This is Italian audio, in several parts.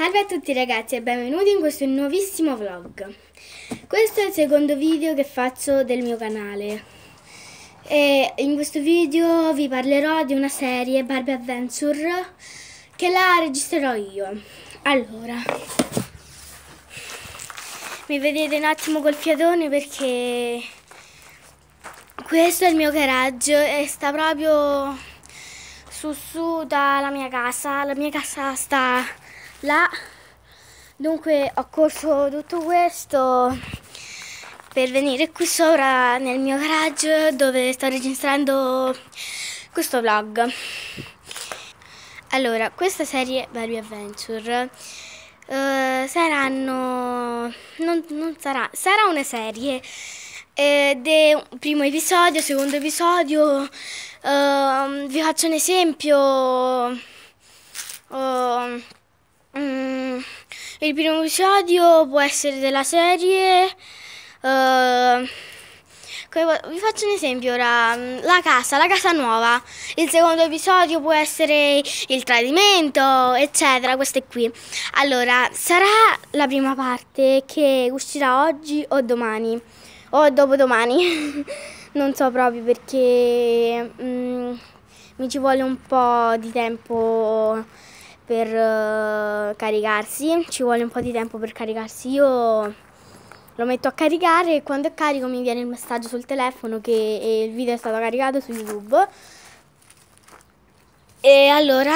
Salve a tutti ragazzi e benvenuti in questo nuovissimo vlog. Questo è il secondo video che faccio del mio canale. E in questo video vi parlerò di una serie Barbie Adventure che la registrerò io. Allora, mi vedete un attimo col fiatone perché questo è il mio garage e sta proprio su su dalla mia casa. La mia casa sta là. Dunque ho corso tutto questo per venire qui sopra nel mio garage dove sto registrando questo vlog. Allora, questa serie Barbie Adventure eh, saranno... Non, non sarà, sarà una serie ed eh, è primo episodio, secondo episodio, eh, vi faccio un esempio... Eh, il primo episodio può essere della serie... Eh, vi faccio un esempio ora, la casa, la casa nuova. Il secondo episodio può essere il tradimento, eccetera, queste qui. Allora, sarà la prima parte che uscirà oggi o domani o dopodomani. non so proprio perché mm, mi ci vuole un po' di tempo per uh, caricarsi, ci vuole un po' di tempo per caricarsi. Io lo metto a caricare e quando è carico mi viene il messaggio sul telefono che il video è stato caricato su YouTube. E allora,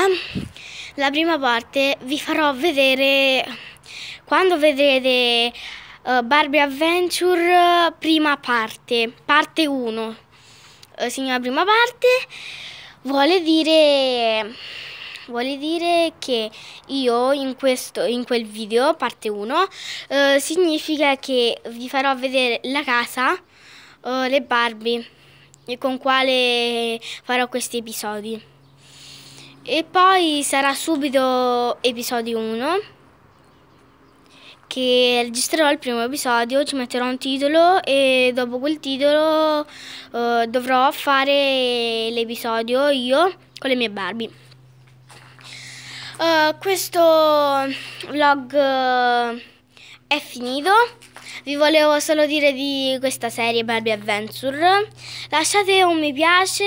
la prima parte vi farò vedere quando vedrete uh, eh, Barbie Adventure prima parte, parte 1. Uh, eh, signora prima parte vuole dire vuole dire che io in, questo, in quel video, parte 1, eh, significa che vi farò vedere la casa, eh, le Barbie, con quale farò questi episodi. E poi sarà subito episodio 1 che registrerò il primo episodio, ci metterò un titolo e dopo quel titolo eh, dovrò fare l'episodio io con le mie Barbie. Uh, questo vlog eh, è finito. Vi volevo solo dire di questa serie Barbie Adventure. Lasciate un mi piace,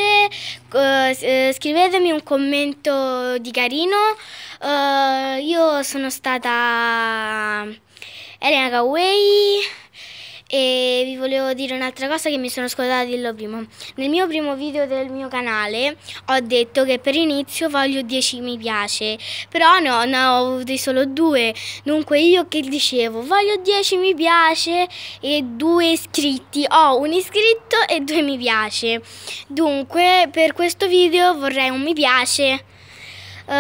uh, scrivetemi un commento di carino. Uh, io sono stata Elena Gaway. E vi volevo dire un'altra cosa che mi sono scordata di dirlo prima. Nel mio primo video del mio canale ho detto che per inizio voglio 10 mi piace, però no, ne ho avuti solo due. Dunque io che dicevo voglio 10 mi piace e due iscritti. Ho un iscritto e due mi piace. Dunque per questo video vorrei un mi piace uh,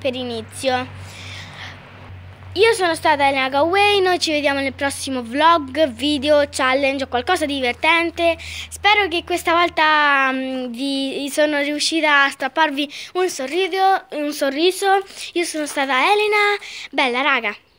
per inizio. Io sono stata Elena Gaway, noi ci vediamo nel prossimo vlog, video, challenge o qualcosa di divertente. Spero che questa volta mm, vi sono riuscita a strapparvi un sorriso, un sorriso. Io sono stata Elena, bella raga!